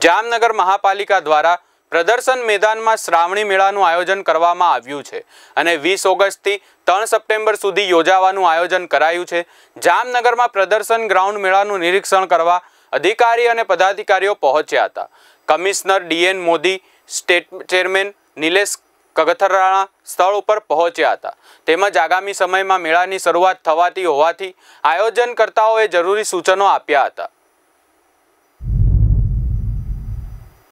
જામનગર મહાપાલિકા દ્વારા પ્રદર્શન મેદાનમાં શ્રાવણી મેળાનું આયોજન કરવામાં આવ્યું છે અને વીસ ઓગસ્ટથી ત્રણ સપ્ટેમ્બર સુધી યોજાવાનું આયોજન કરાયું છે જામનગરમાં પ્રદર્શન ગ્રાઉન્ડ મેળાનું નિરીક્ષણ કરવા અધિકારી અને પદાધિકારીઓ પહોંચ્યા હતા commissioner D N Modi state chairman Nilesh Kagathrana સ્થળ ઉપર પહોંચ્યા હતા તેમજ આગામી સમયમાં મેળાની શરૂઆત થવાતી હોવાથી આયોજનકર્તાઓએ જરૂરી સૂચનો આપ્યા હતા